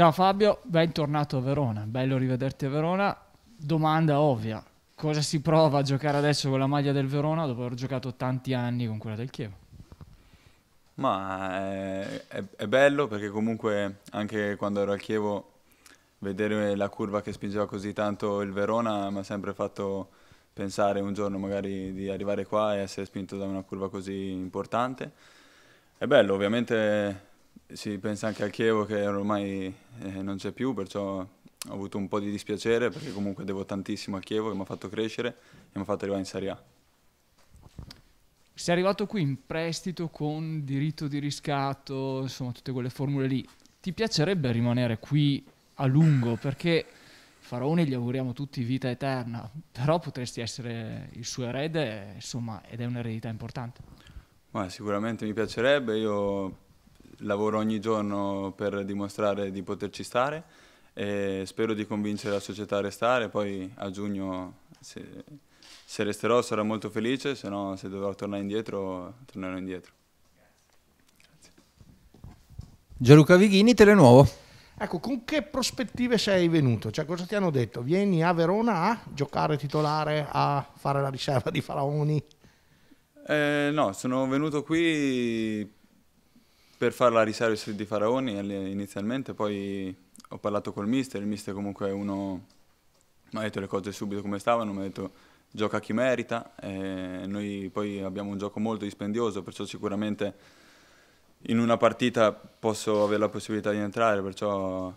Ciao Fabio, bentornato a Verona, bello rivederti a Verona. Domanda ovvia, cosa si prova a giocare adesso con la maglia del Verona dopo aver giocato tanti anni con quella del Chievo? Ma è, eh, è, è bello perché comunque anche quando ero al Chievo vedere la curva che spingeva così tanto il Verona mi ha sempre fatto pensare un giorno magari di arrivare qua e essere spinto da una curva così importante. È bello, ovviamente si pensa anche al Chievo che ormai eh, non c'è più, perciò ho avuto un po' di dispiacere perché comunque devo tantissimo a Chievo che mi ha fatto crescere e mi ha fatto arrivare in Serie A. Sei arrivato qui in prestito con diritto di riscatto, insomma tutte quelle formule lì. Ti piacerebbe rimanere qui a lungo perché Faraone gli auguriamo tutti vita eterna, però potresti essere il suo erede, insomma, ed è un'eredità importante. Ma sicuramente mi piacerebbe, io lavoro ogni giorno per dimostrare di poterci stare e spero di convincere la società a restare, poi a giugno se, se resterò sarò molto felice, se no se dovrò tornare indietro tornerò indietro. Gianluca Vighini, Telenuovo. Ecco, con che prospettive sei venuto? Cioè, cosa ti hanno detto? Vieni a Verona a giocare titolare, a fare la riserva di Faraoni? Eh, no, sono venuto qui per fare la riserva di Faraoni eh, inizialmente, poi ho parlato col mister, il mister comunque è uno, mi ha detto le cose subito come stavano, mi ha detto gioca chi merita, eh, noi poi abbiamo un gioco molto dispendioso, perciò sicuramente in una partita posso avere la possibilità di entrare, perciò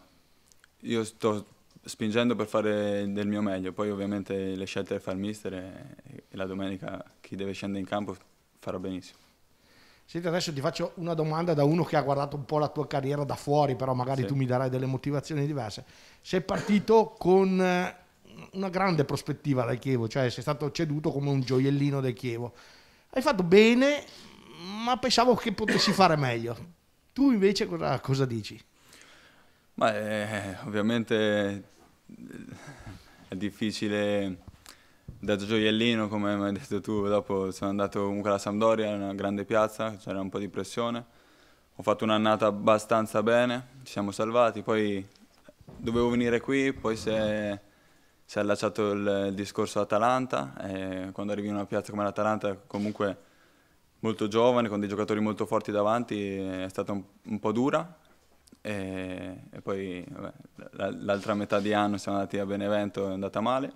io sto spingendo per fare del mio meglio, poi ovviamente le scelte le fa il mister e la domenica chi deve scendere in campo farà benissimo. Senti, adesso ti faccio una domanda da uno che ha guardato un po' la tua carriera da fuori, però magari sì. tu mi darai delle motivazioni diverse. Sei partito con eh, una grande prospettiva dal Chievo, cioè sei stato ceduto come un gioiellino del Chievo. Hai fatto bene, ma pensavo che potessi fare meglio. Tu invece cosa, cosa dici? Beh, ovviamente eh, è difficile da gioiellino, come hai detto tu, dopo sono andato comunque alla Sampdoria, una grande piazza, c'era un po' di pressione. Ho fatto un'annata abbastanza bene, ci siamo salvati, poi dovevo venire qui, poi si è, si è allacciato il, il discorso Atalanta e quando arrivi in una piazza come l'Atalanta comunque molto giovane, con dei giocatori molto forti davanti, è stata un, un po' dura, e, e, poi l'altra metà di anno siamo andati a Benevento è andata male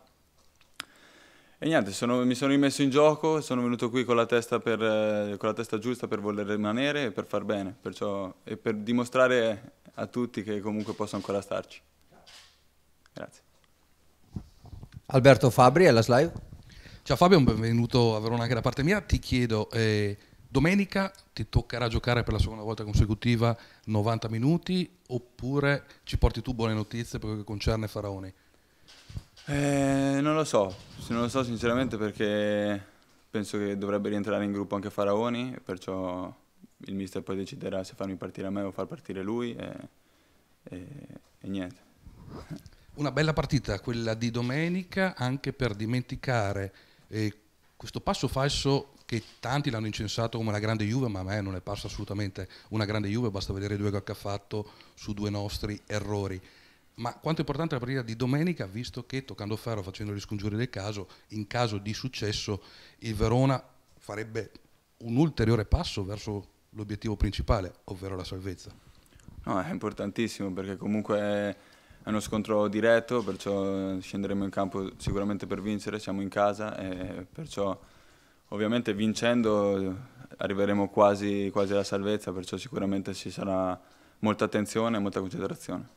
e niente, sono, mi sono rimesso in gioco, sono venuto qui con la, per, eh, con la, testa giusta per voler rimanere e per far bene, perciò, e per dimostrare a tutti che comunque posso ancora starci. Grazie. Alberto Fabri, alla slide. Ciao Fabio, benvenuto a Verona anche da parte mia. Ti chiedo, eh, domenica ti toccherà giocare per la seconda volta consecutiva 90 minuti oppure ci porti tu buone notizie per quello che concerne Faraoni? Eh, non lo so, non lo so sinceramente perché penso che dovrebbe rientrare in gruppo anche Faraoni, perciò il mister poi deciderà se farmi partire a me o far partire lui e, e, e niente. Una bella partita quella di domenica anche per dimenticare eh, questo passo falso che tanti l'hanno incensato come una grande Juve, ma a me non è parsa assolutamente una grande Juve, basta vedere due gol che ha fatto su due nostri errori ma quanto è importante la partita di domenica, visto che toccando ferro, facendo gli scongiuri del caso, in caso di successo il Verona farebbe un ulteriore passo verso l'obiettivo principale, ovvero la salvezza? No, è importantissimo perché comunque è uno scontro diretto, perciò scenderemo in campo sicuramente per vincere, siamo in casa e perciò ovviamente vincendo arriveremo quasi, quasi alla salvezza, perciò sicuramente ci sarà molta attenzione e molta concentrazione.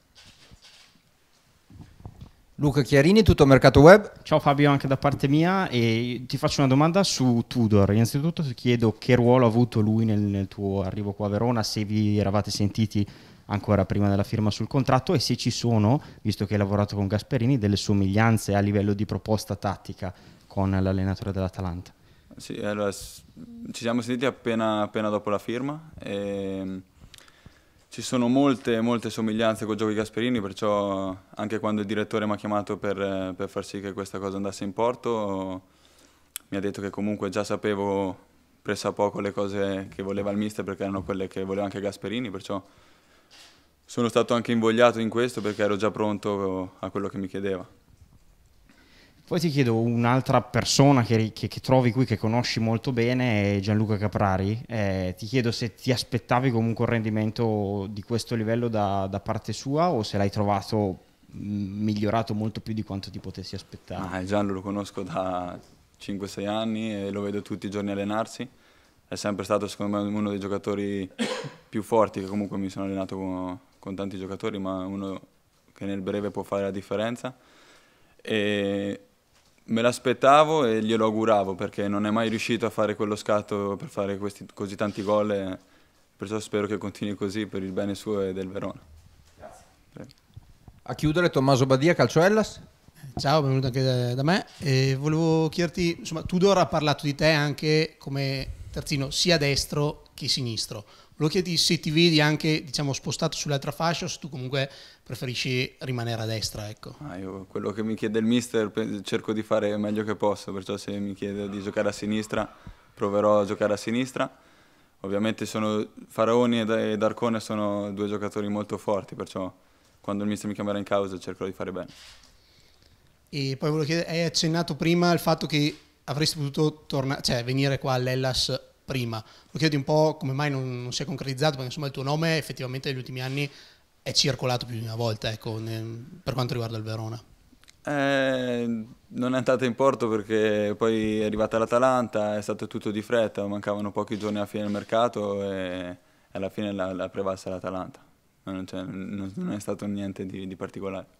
Luca Chiarini, tutto Mercato Web. Ciao Fabio, anche da parte mia e ti faccio una domanda su Tudor. Innanzitutto ti chiedo che ruolo ha avuto lui nel, nel tuo arrivo qua a Verona, se vi eravate sentiti ancora prima della firma sul contratto e se ci sono, visto che hai lavorato con Gasperini, delle somiglianze a livello di proposta tattica con l'allenatore dell'Atalanta. Sì, allora, ci siamo sentiti appena, appena dopo la firma e ehm, ci sono molte, molte somiglianze con Giochi Gasperini, perciò anche quando il direttore mi ha chiamato per, per, far sì che questa cosa andasse in porto, mi ha detto che comunque già sapevo pressa poco le cose che voleva il mister perché erano quelle che voleva anche Gasperini, perciò sono stato anche invogliato in questo perché ero già pronto a quello che mi chiedeva. Poi ti chiedo un'altra persona che, che, che, trovi qui, che conosci molto bene, è Gianluca Caprari. Eh, ti chiedo se ti aspettavi comunque un rendimento di questo livello da, da parte sua o se l'hai trovato mm, migliorato molto più di quanto ti potessi aspettare. Ah, Gianlu lo conosco da 5-6 anni e lo vedo tutti i giorni allenarsi. È sempre stato secondo me uno dei giocatori più forti, che comunque mi sono allenato con, con tanti giocatori, ma uno che nel breve può fare la differenza. E Me l'aspettavo e glielo auguravo perché non è mai riuscito a fare quello scatto per fare questi, così tanti gol, e perciò spero che continui così per il bene suo e del Verona. Grazie. Prego. A chiudere Tommaso Badia, Calcioellas. Ciao, benvenuto anche da me. E volevo chiederti, insomma, Tudor ha parlato di te anche come terzino sia destro che sinistro. Lo chiedi se ti vedi anche diciamo, spostato sull'altra fascia o se tu comunque preferisci rimanere a destra. Ecco. Ah, io, quello che mi chiede il mister cerco di fare meglio che posso, perciò se mi chiede di giocare a sinistra proverò a giocare a sinistra. Ovviamente sono Faraoni e Darcone sono due giocatori molto forti, perciò quando il mister mi chiamerà in causa cercherò di fare bene. E poi volevo chiedere, hai accennato prima il fatto che avresti potuto tornare, cioè venire qua all'Ellas prima. Lo chiedi un po' come mai non, non si è concretizzato, perché insomma il tuo nome effettivamente negli ultimi anni è circolato più di una volta ecco, nel, per quanto riguarda il Verona. Eh, non è andata in porto perché poi è arrivata l'Atalanta, è stato tutto di fretta, mancavano pochi giorni alla fine del mercato e alla fine l'ha, l'ha prevalsa l'Atalanta. Non, non, è stato niente di, di particolare.